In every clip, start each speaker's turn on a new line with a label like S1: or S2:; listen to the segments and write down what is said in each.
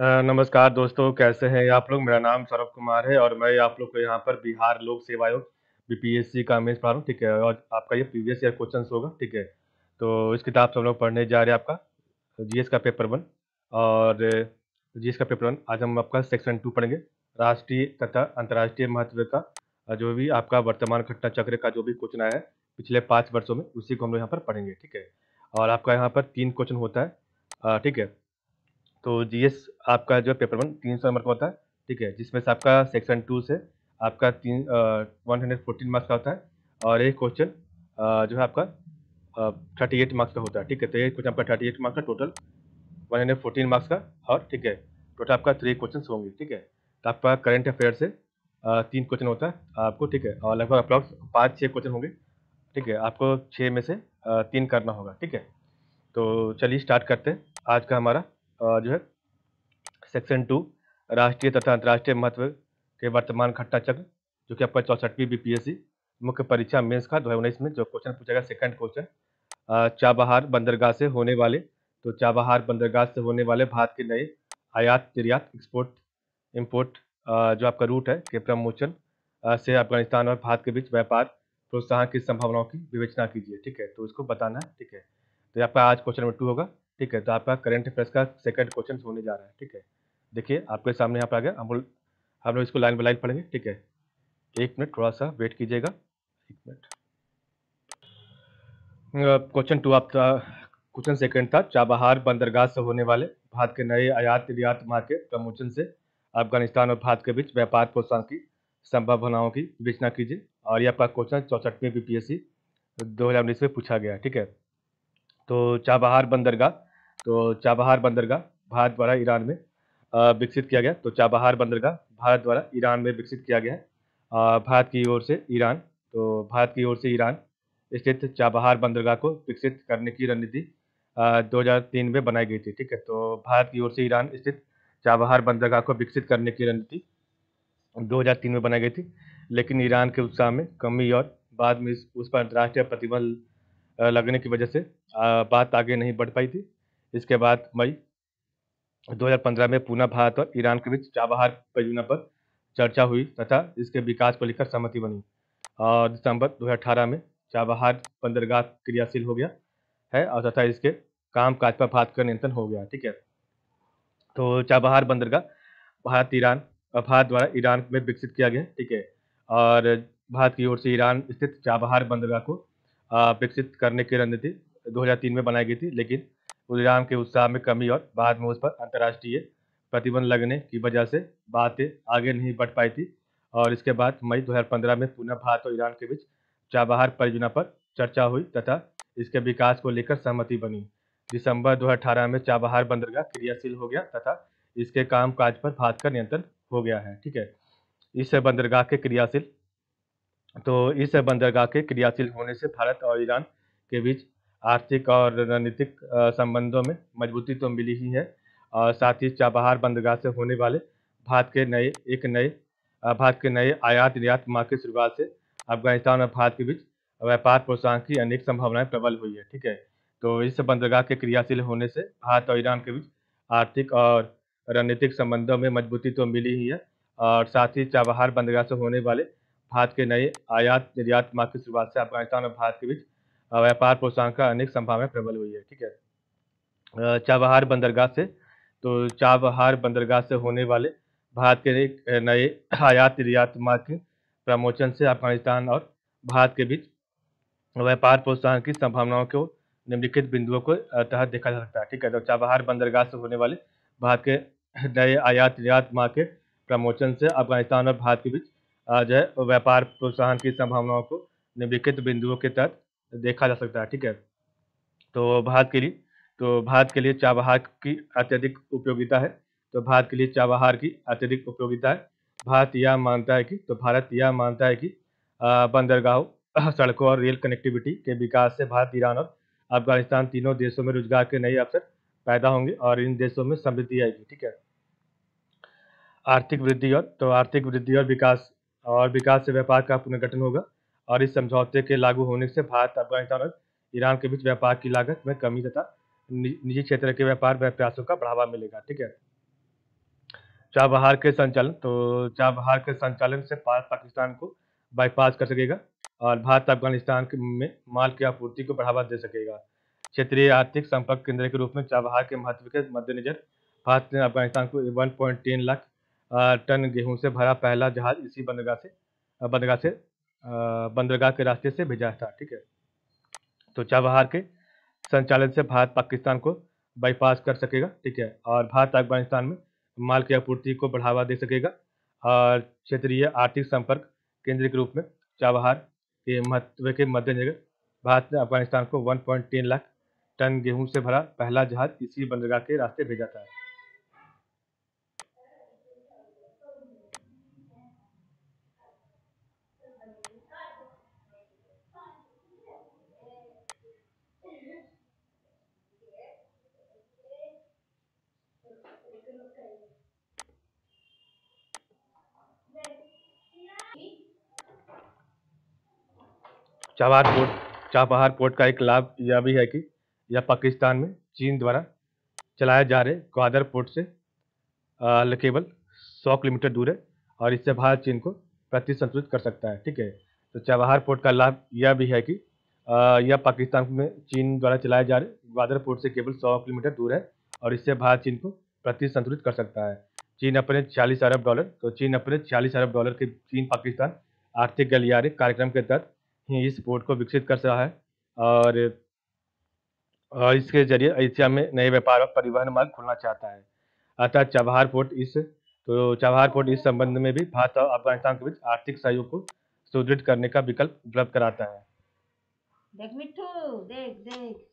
S1: नमस्कार दोस्तों, कैसे हैं आप लोग? मेरा नाम सौरभ कुमार है और मैं आप लोग को यहाँ पर बिहार लोक सेवा आयोग बीपीएससी का मेज पढ़ा रहा हूँ, ठीक है? और आपका ये प्रीवियस ईयर क्वेश्चन होगा, ठीक है? तो इस किताब से हम लोग पढ़ने जा रहे हैं आपका जीएस का पेपर वन और जीएस का पेपर वन आज हम आपका सेक्शन टू पढ़ेंगे। राष्ट्रीय तथा अंतर्राष्ट्रीय महत्व का जो भी आपका वर्तमान घटना चक्र का जो भी क्वेश्चन आया है, पिछले पाँच वर्षों में उसी को हम लोग यहाँ पर पढ़ेंगे, ठीक है? और आपका यहाँ पर तीन क्वेश्चन होता है ठीक है? तो जी आपका जो पेपर वन तीन सौ नंबर का होता है ठीक है जिसमें से आपका सेक्शन टू से आपका तीन वन हंड्रेड फोर्टीन मार्क्स का होता है और एक क्वेश्चन जो है आपका थर्टी एट मार्क्स का होता है ठीक है तो ये क्वेश्चन आपका थर्टी एट मार्क्स का total one hundred fourteen marks का और ठीक है टोटल आपका थ्री क्वेश्चन होंगे ठीक है तो आपका करेंट अफेयर से तीन क्वेश्चन होता है आपको ठीक है और लगभग अप्रॉक्स पाँच छः क्वेश्चन होंगे ठीक है आपको छः में से तीन करना होगा ठीक है तो चलिए स्टार्ट करते हैं आज का हमारा जो है सेक्शन टू राष्ट्रीय तथा अंतर्राष्ट्रीय महत्व के वर्तमान घटना चक्र जो कि आपका चौसठवीं बीपीएससी मुख्य परीक्षा मेंस का दो में जो क्वेश्चन पूछा गया सेकंड क्वेश्चन चाबहार बंदरगाह से होने वाले तो चाबहार बंदरगाह से होने वाले भारत के नए आयात निर्यात एक्सपोर्ट इम्पोर्ट जो आपका रूट है के प्रमोशन से अफगानिस्तान और भारत के बीच व्यापार प्रोत्साहन की संभावनाओं की विवेचना कीजिए ठीक है तो इसको बताना है ठीक है तो आपका आज क्वेश्चन नंबर टू होगा ठीक है तो आपका करंट अफेयर्स का सेकंड क्वेश्चन होने जा रहा है ठीक है देखिए आपके सामने यहाँ पर आ गया हम लोग हम लोग इसको लाइन बाई लाइन पढ़ेंगे ठीक है एक मिनट थोड़ा सा वेट कीजिएगा एक मिनट क्वेश्चन टू आपका क्वेश्चन सेकंड था चाबहार बंदरगाह से होने वाले भारत के नए आयात निर्यात मार्ग के प्रमोचन से अफगानिस्तान और भारत के बीच व्यापार प्रोत्साहन की संभावनाओं की विवेचना कीजिए और ये आपका क्वेश्चन चौसठवें हज़ार उन्नीस में पूछा गया ठीक है तो चाबहार बंदरगाह तो चाबहार बंदरगाह भारत द्वारा ईरान में विकसित किया गया तो चाबहार बंदरगाह भारत द्वारा ईरान में विकसित किया गया है भारत की ओर से ईरान तो भारत की ओर से ईरान स्थित चाबहार बंदरगाह को विकसित करने की रणनीति 2003 में बनाई गई थी ठीक है तो भारत की ओर से ईरान स्थित चाबहार बंदरगाह को विकसित करने की रणनीति 2003 में बनाई गई थी लेकिन ईरान के उत्साह में कमी और बाद में उस पर अंतर्राष्ट्रीय प्रतिबंध लगने की वजह से बात आगे नहीं बढ़ पाई थी इसके बाद मई 2015 में पूना भारत और ईरान के बीच चाबहार परियोजना पर चर्चा हुई तथा इसके विकास को लेकर सहमति बनी और दिसंबर 2018 में चाबहार बंदरगाह क्रियाशील हो गया है और तथा इसके काम काज पर भारत का नियंत्रण हो गया ठीक है तो चाबहार बंदरगाह भारत ईरान और भारत द्वारा ईरान में विकसित किया गया ठीक है और भारत की ओर से ईरान स्थित चाबहार बंदरगाह को विकसित करने की रणनीति 2003 में बनाई गई थी लेकिन उद्याम के उत्साह में कमी और बाद में उस पर अंतर्राष्ट्रीय प्रतिबंध लगने की वजह से बातें आगे नहीं बढ़ पाई थी और इसके बाद मई 2015 में पुनः भारत और ईरान के बीच चाबहार परियोजना पर चर्चा हुई तथा इसके विकास को लेकर सहमति बनी दिसंबर 2018 में चाबहार बंदरगाह क्रियाशील हो गया तथा इसके कामकाज पर भारत का नियंत्रण हो गया है ठीक है इस बंदरगाह के क्रियाशील तो इस बंदरगाह के क्रियाशील होने से भारत और ईरान के बीच आर्थिक और रणनीतिक संबंधों में मजबूती तो मिली ही है और साथ ही चाबहार बंदरगाह से होने वाले भारत के नए एक नए भारत के नए आयात निर्यात मार्ग की शुरुआत से अफगानिस्तान और भारत के बीच व्यापार प्रोत्साहन की अनेक संभावनाएं प्रबल हुई है ठीक है तो इस बंदरगाह के क्रियाशील होने से भारत और ईरान के बीच आर्थिक और रणनीतिक संबंधों में मजबूती तो मिली ही है और साथ ही चाबहार बंदरगाह से होने वाले भारत के नए आयात निर्यात मार्ग की शुरुआत से अफगानिस्तान और भारत के बीच व्यापार प्रोत्साहन का अनेक संभावना प्रबल हुई है ठीक है चाबहार बंदरगाह से तो चाबहार बंदरगाह से होने वाले भारत के नए आयात निर्यात मार्ग के प्रमोचन से अफगानिस्तान और भारत के बीच व्यापार प्रोत्साहन की संभावनाओं को निम्नलिखित बिंदुओं को तहत देखा जा सकता है ठीक है तो चाबहार बंदरगाह से होने वाले भारत के नए आयात निर्यात मार्ग के प्रमोचन से अफगानिस्तान और भारत के बीच जो है व्यापार प्रोत्साहन की संभावनाओं को निम्नलिखित बिंदुओं के तहत देखा जा सकता है ठीक है तो भारत के लिए तो भारत के लिए चाबहार की अत्यधिक उपयोगिता है तो भारत के लिए चाबहार की अत्यधिक उपयोगिता है भारत यह मानता है कि तो भारत यह मानता है कि बंदरगाहों सड़कों और रेल कनेक्टिविटी के विकास से भारत ईरान और अफगानिस्तान तीनों देशों में रोजगार के नए अवसर पैदा होंगे और इन देशों में समृद्धि आएगी ठीक है आर्थिक वृद्धि और तो आर्थिक वृद्धि और विकास और विकास से व्यापार का पुनर्गठन होगा और इस समझौते के लागू होने से भारत अफगानिस्तान और ईरान के बीच व्यापार की लागत में कमी तथा निजी क्षेत्र के व्यापार प्रयासों का बढ़ावा मिलेगा ठीक है चाबहार के संचालन तो चाबहार के संचालन से भारत पाकिस्तान को बाईपास कर सकेगा और भारत अफगानिस्तान में माल की आपूर्ति को बढ़ावा दे सकेगा क्षेत्रीय आर्थिक संपर्क केंद्र के रूप में चाबहार के महत्व के मद्देनजर भारत ने अफगानिस्तान को 1.3 लाख टन गेहूं से भरा पहला जहाज इसी बंदरगाह से बंदरगाह से बंदरगाह के रास्ते से भेजा था ठीक है तो चाबहार के संचालन से भारत पाकिस्तान को बाईपास कर सकेगा ठीक है और भारत अफगानिस्तान में माल की आपूर्ति को बढ़ावा दे सकेगा और क्षेत्रीय आर्थिक संपर्क केंद्र के रूप में चाबहार के महत्व के मद्देनजर भारत ने अफगानिस्तान को 1.3 लाख टन गेहूं से भरा पहला जहाज इसी बंदरगाह के रास्ते भेजा था चाबहार पोर्ट चाबहार पोर्ट का एक लाभ यह भी है कि यह पाकिस्तान में चीन द्वारा चलाए जा रहे ग्वादर पोर्ट से केवल सौ किलोमीटर दूर है और इससे भारत चीन को प्रतिसंतुलित कर सकता है ठीक है तो चाबहार पोर्ट का लाभ यह भी है कि यह पाकिस्तान में चीन द्वारा चलाए जा रहे ग्वादर पोर्ट से केवल सौ किलोमीटर दूर है और इससे भारत चीन को प्रतिसंतुलित कर सकता है चीन अपने छियालीस अरब डॉलर तो चीन अपने छियालीस अरब डॉलर के चीन पाकिस्तान आर्थिक गलियारे कार्यक्रम के तहत ही इस पोर्ट को विकसित कर रहा है और, इसके जरिए एशिया में नए व्यापार और परिवहन मार्ग खोलना चाहता है अतः चबहार पोर्ट इस तो चबहार पोर्ट इस संबंध में भी भारत और अफगानिस्तान के बीच आर्थिक सहयोग को सुदृढ़ करने का विकल्प उपलब्ध कराता है देख मिठू देख देख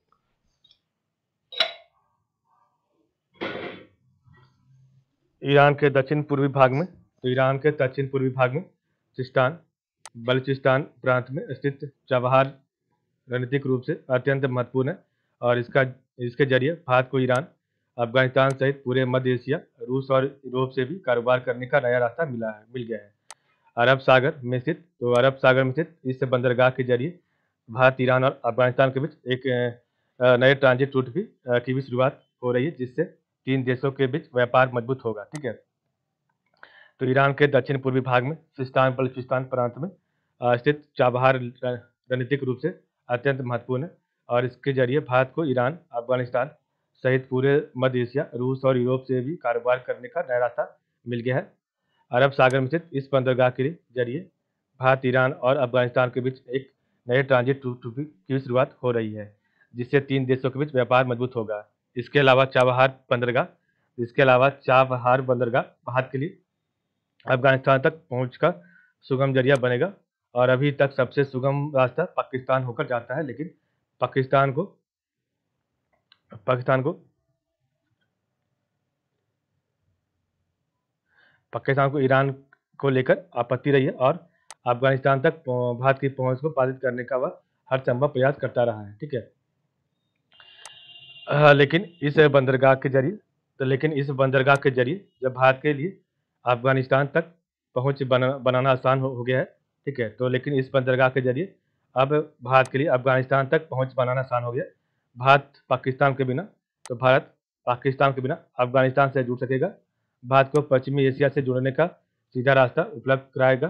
S1: ईरान के दक्षिण पूर्वी भाग में तो ईरान के दक्षिण पूर्वी भाग में सिस्टान बलूचिस्तान प्रांत में स्थित चाबहार रणनीतिक रूप से अत्यंत महत्वपूर्ण है और इसका इसके जरिए भारत को ईरान अफगानिस्तान सहित पूरे मध्य एशिया रूस और यूरोप से भी कारोबार करने का नया रास्ता मिला है मिल गया है अरब सागर में स्थित तो अरब सागर में स्थित इस बंदरगाह के जरिए भारत ईरान और अफगानिस्तान के बीच एक नए ट्रांजिट रूट भी की भी शुरुआत हो रही है जिससे तीन देशों के बीच व्यापार मजबूत होगा ठीक है तो ईरान के दक्षिण पूर्वी भाग में सिस्तान बलूचिस्तान प्रांत में स्थित चाबहार रणनीतिक रूप से अत्यंत महत्वपूर्ण है और इसके जरिए भारत को ईरान अफगानिस्तान सहित पूरे मध्य एशिया रूस और यूरोप से भी कारोबार करने का नया रास्ता मिल गया है अरब सागर में स्थित इस बंदरगाह के जरिए भारत ईरान और अफगानिस्तान के बीच एक नए ट्रांजिट रूट की शुरुआत हो रही है जिससे तीन देशों के बीच व्यापार मजबूत होगा इसके अलावा चाबहार बंदरगाह इसके अलावा चाबहार बंदरगाह भारत के लिए अफगानिस्तान तक पहुंच का सुगम जरिया बनेगा और अभी तक सबसे सुगम रास्ता पाकिस्तान होकर जाता है लेकिन पाकिस्तान को पाकिस्तान को पाकिस्तान को ईरान को लेकर आपत्ति रही है और अफगानिस्तान तक भारत की पहुंच को बाधित करने का वह हर संभव प्रयास करता रहा है ठीक है लेकिन इस बंदरगाह के जरिए तो लेकिन इस बंदरगाह के जरिए जब भारत के लिए अफगानिस्तान तक पहुंच बना, बनाना आसान हो, हो गया है ठीक है तो लेकिन इस बंदरगाह के जरिए अब भारत के लिए अफगानिस्तान तक पहुंच बनाना आसान हो गया भारत पाकिस्तान के बिना तो भारत पाकिस्तान के बिना अफगानिस्तान से जुड़ सकेगा भारत को पश्चिमी एशिया से जुड़ने का सीधा रास्ता उपलब्ध कराएगा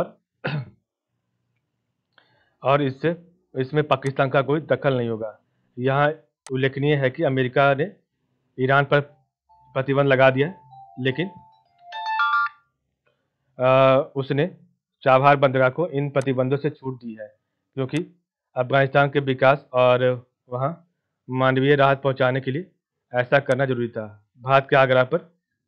S1: और और इससे इसमें पाकिस्तान का कोई दखल नहीं होगा यहाँ उल्लेखनीय है कि अमेरिका ने ईरान पर प्रतिबंध लगा दिया लेकिन आ, उसने चाबहार बंदरगाह को इन प्रतिबंधों से छूट दी है क्योंकि अफगानिस्तान के विकास और वहाँ मानवीय राहत पहुँचाने के लिए ऐसा करना जरूरी था भारत के आगरा पर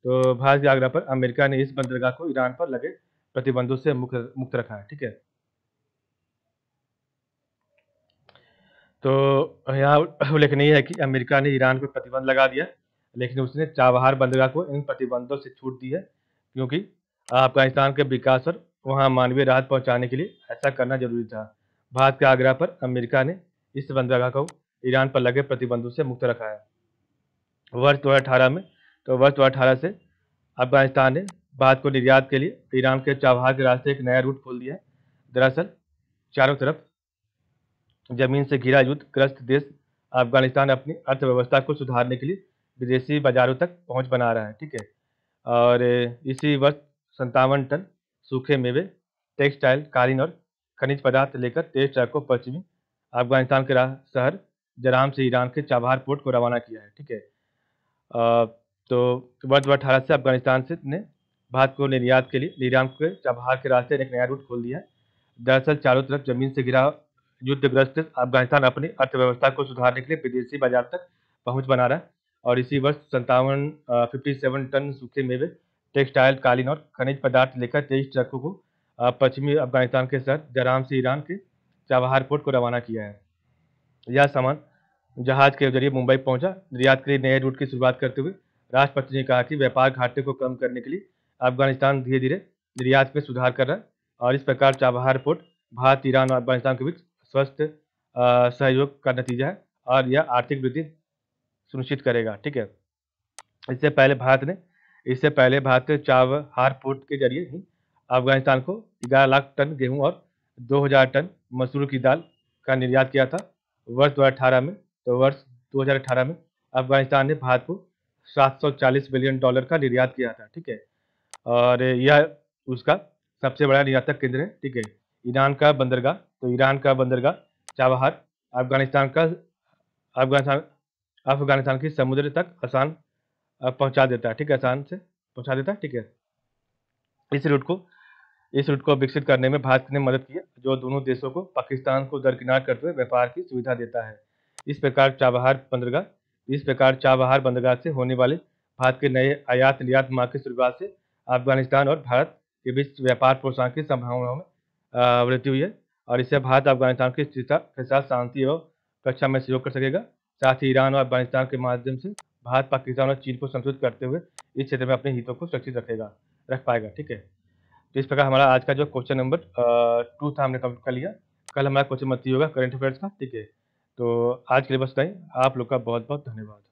S1: तो भारत के आगरा पर अमेरिका ने इस बंदरगाह को ईरान पर लगे प्रतिबंधों से मुक्त मुक्त रखा है ठीक है तो यहाँ उल्लेखनीय है कि अमेरिका ने ईरान पर प्रतिबंध लगा दिया लेकिन उसने चाबहार बंदरगाह को इन प्रतिबंधों से छूट दी है क्योंकि अफगानिस्तान के विकास और वहां मानवीय राहत पहुंचाने के लिए ऐसा करना जरूरी था भारत के आग्रह पर अमेरिका ने इस बंदरगाह को ईरान पर लगे प्रतिबंधों से मुक्त रखा है वर्ष दो में तो वर्ष दो से अफगानिस्तान ने भारत को निर्यात के लिए ईरान के चाबहार के रास्ते एक नया रूट खोल दिया है दरअसल चारों तरफ जमीन से घिरा युद्ध ग्रस्त देश अफगानिस्तान अपनी अर्थव्यवस्था को सुधारने के लिए विदेशी बाजारों तक पहुंच बना रहा है ठीक है और इसी वर्ष संतावन टन सूखे मेवे टेक्सटाइल कालीन और खनिज पदार्थ लेकर तेज ट्रक को पश्चिमी अफगानिस्तान के शहर जराम से ईरान के चाबहार पोर्ट को रवाना किया है ठीक है तो वर्ष दो अठारह से अफगानिस्तान से ने भारत को निर्यात के लिए ईरान के चाबहार के रास्ते एक नया रूट खोल दिया है दरअसल चारों तरफ जमीन से घिरा युद्धग्रस्त अफगानिस्तान अपनी अर्थव्यवस्था को सुधारने के लिए विदेशी बाजार तक पहुंच बना रहा है और इसी वर्ष संतावन फिफ्टी टन सूखे मेवे टेक्सटाइल कालीन और खनिज पदार्थ लेकर तेईस ट्रकों को पश्चिमी अफगानिस्तान के साथ जराम से ईरान के चाबहार पोर्ट को रवाना किया है यह सामान जहाज के जरिए मुंबई पहुंचा निर्यात के लिए नए रूट की शुरुआत करते हुए राष्ट्रपति ने कहा कि व्यापार घाटे को कम करने के लिए अफगानिस्तान धीरे धीरे निर्यात में सुधार कर रहा है और इस प्रकार चाबहार पोर्ट भारत ईरान और अफगानिस्तान के बीच स्वस्थ सहयोग का नतीजा है और यह आर्थिक वृद्धि सुनिश्चित करेगा ठीक है इससे पहले भारत ने इससे पहले भारत चाबहार पोर्ट के जरिए ही अफगानिस्तान को ग्यारह लाख टन गेहूं और 2000 टन मसूर की दाल का निर्यात किया था वर्ष 2018 में तो वर्ष 2018 में अफगानिस्तान ने भारत को 740 बिलियन डॉलर का निर्यात किया था ठीक है और यह उसका सबसे बड़ा निर्यातक केंद्र है ठीक है ईरान का बंदरगाह तो ईरान का बंदरगाह चाबहार अफगानिस्तान का अफगानिस्तान अफगानिस्तान की समुद्र तक आसान पहुंचा देता है ठीक है आसान से पहुंचा देता है ठीक है इस रूट को इस रूट को विकसित करने में भारत ने मदद की जो दोनों देशों को पाकिस्तान को दरकिनार करते हुए व्यापार की सुविधा देता है इस प्रकार चाबहार बंदरगाह इस प्रकार चाबहार बंदरगाह से होने वाले भारत के नए आयात निर्यात मार्ग की शुरुआत से अफगानिस्तान और भारत के बीच व्यापार प्रोत्साहन की संभावनाओं में वृद्धि हुई है और इससे भारत अफगानिस्तान की स्थिरता के साथ शांति एवं कक्षा में सहयोग कर सकेगा साथ ही ईरान और अफगानिस्तान के माध्यम से भारत पाकिस्तान और चीन को संतुलित करते हुए इस क्षेत्र में अपने हितों को सुरक्षित रखेगा रख पाएगा ठीक है तो इस प्रकार हमारा आज का जो क्वेश्चन नंबर टू था हमने कम्प्लीट कर लिया कल हमारा क्वेश्चन मत होगा करंट अफेयर्स का ठीक है तो आज के लिए बस नहीं आप लोग का बहुत बहुत धन्यवाद